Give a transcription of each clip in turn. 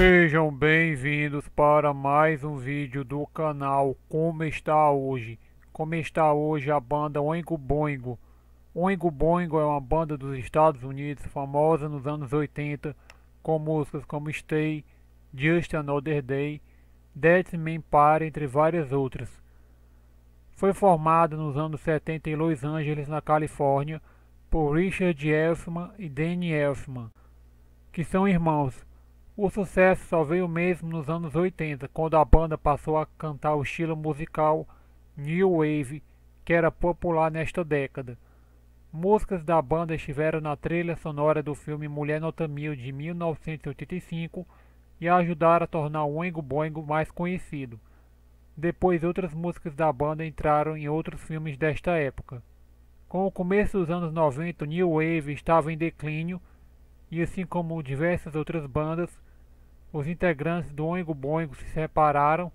Sejam bem-vindos para mais um vídeo do canal Como Está Hoje. Como está hoje é a banda Oingo Boingo. Oingo Boingo é uma banda dos Estados Unidos famosa nos anos 80 com músicas como Stay, Just Another Day, Death Man Party, entre várias outras. Foi formada nos anos 70 em Los Angeles, na Califórnia, por Richard Elfman e Danny Elfman, que são irmãos. O sucesso só veio mesmo nos anos 80, quando a banda passou a cantar o estilo musical New Wave, que era popular nesta década. Músicas da banda estiveram na trilha sonora do filme Mulher Nota Mil de 1985 e ajudaram a tornar o Oingo Boingo mais conhecido. Depois outras músicas da banda entraram em outros filmes desta época. Com o começo dos anos 90, o New Wave estava em declínio e assim como diversas outras bandas, os integrantes do Oingo Boingo se separaram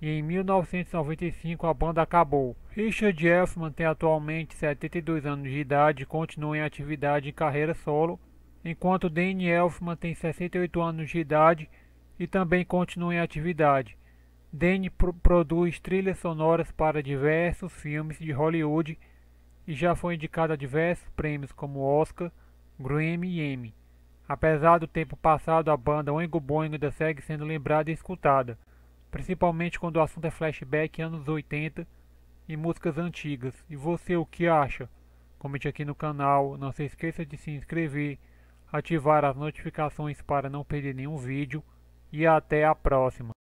e em 1995 a banda acabou. Richard Elfman tem atualmente 72 anos de idade e continua em atividade em carreira solo, enquanto Danny Elfman tem 68 anos de idade e também continua em atividade. Danny produz trilhas sonoras para diversos filmes de Hollywood e já foi indicado a diversos prêmios como Oscar, Grammy e Emmy. Apesar do tempo passado, a banda Oingo Boingo ainda segue sendo lembrada e escutada, principalmente quando o assunto é flashback anos 80 e músicas antigas. E você o que acha? Comente aqui no canal, não se esqueça de se inscrever, ativar as notificações para não perder nenhum vídeo e até a próxima.